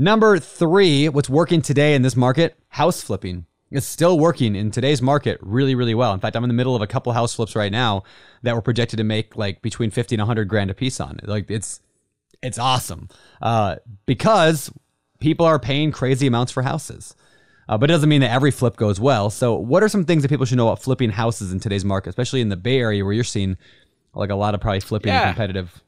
Number three, what's working today in this market? House flipping. It's still working in today's market really, really well. In fact, I'm in the middle of a couple house flips right now that were projected to make like between 50 and 100 grand a piece on. Like it's, it's awesome uh, because people are paying crazy amounts for houses. Uh, but it doesn't mean that every flip goes well. So, what are some things that people should know about flipping houses in today's market, especially in the Bay Area where you're seeing like a lot of probably flipping yeah. competitive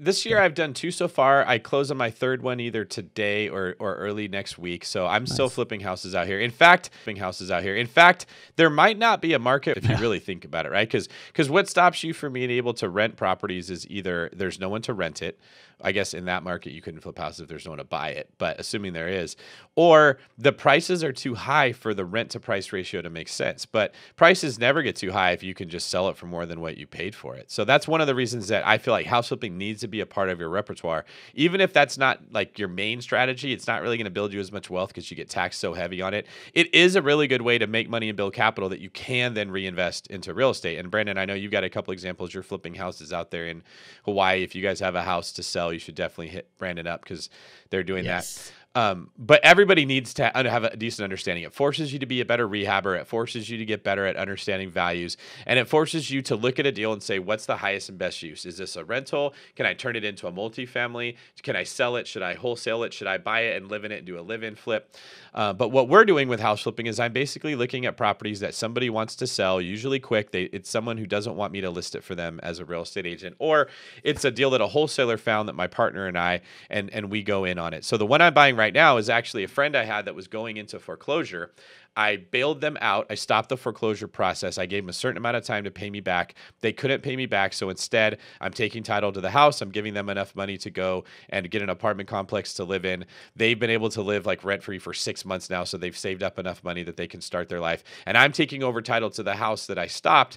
this year I've done two so far. I close on my third one either today or, or early next week. So I'm nice. still flipping houses out here. In fact, flipping houses out here. In fact, there might not be a market if you really think about it, right? Because because what stops you from being able to rent properties is either there's no one to rent it. I guess in that market you couldn't flip houses if there's no one to buy it, but assuming there is, or the prices are too high for the rent to price ratio to make sense. But prices never get too high if you can just sell it for more than what you paid for it. So that's one of the reasons that I feel like house flipping needs to be a part of your repertoire. Even if that's not like your main strategy, it's not really going to build you as much wealth because you get taxed so heavy on it. It is a really good way to make money and build capital that you can then reinvest into real estate. And Brandon, I know you've got a couple examples. You're flipping houses out there in Hawaii. If you guys have a house to sell, you should definitely hit Brandon up because they're doing yes. Um, but everybody needs to have a decent understanding. It forces you to be a better rehabber. It forces you to get better at understanding values, and it forces you to look at a deal and say, "What's the highest and best use? Is this a rental? Can I turn it into a multifamily? Can I sell it? Should I wholesale it? Should I buy it and live in it and do a live-in flip?" Uh, but what we're doing with house flipping is I'm basically looking at properties that somebody wants to sell, usually quick. They, it's someone who doesn't want me to list it for them as a real estate agent, or it's a deal that a wholesaler found that my partner and I and and we go in on it. So the one I'm buying right right now is actually a friend I had that was going into foreclosure. I bailed them out. I stopped the foreclosure process. I gave them a certain amount of time to pay me back. They couldn't pay me back. So instead, I'm taking title to the house. I'm giving them enough money to go and get an apartment complex to live in. They've been able to live like rent free for six months now. So they've saved up enough money that they can start their life. And I'm taking over title to the house that I stopped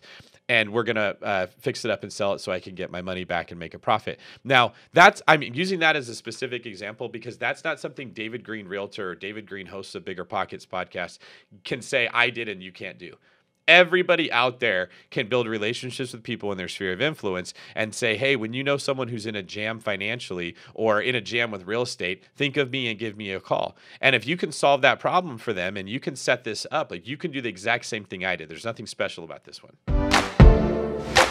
and we're gonna uh, fix it up and sell it so I can get my money back and make a profit. Now that's I'm using that as a specific example because that's not something David Green Realtor, David Green hosts of Bigger Pockets podcast, can say I did and you can't do everybody out there can build relationships with people in their sphere of influence and say, hey, when you know someone who's in a jam financially or in a jam with real estate, think of me and give me a call. And if you can solve that problem for them and you can set this up, like you can do the exact same thing I did. There's nothing special about this one.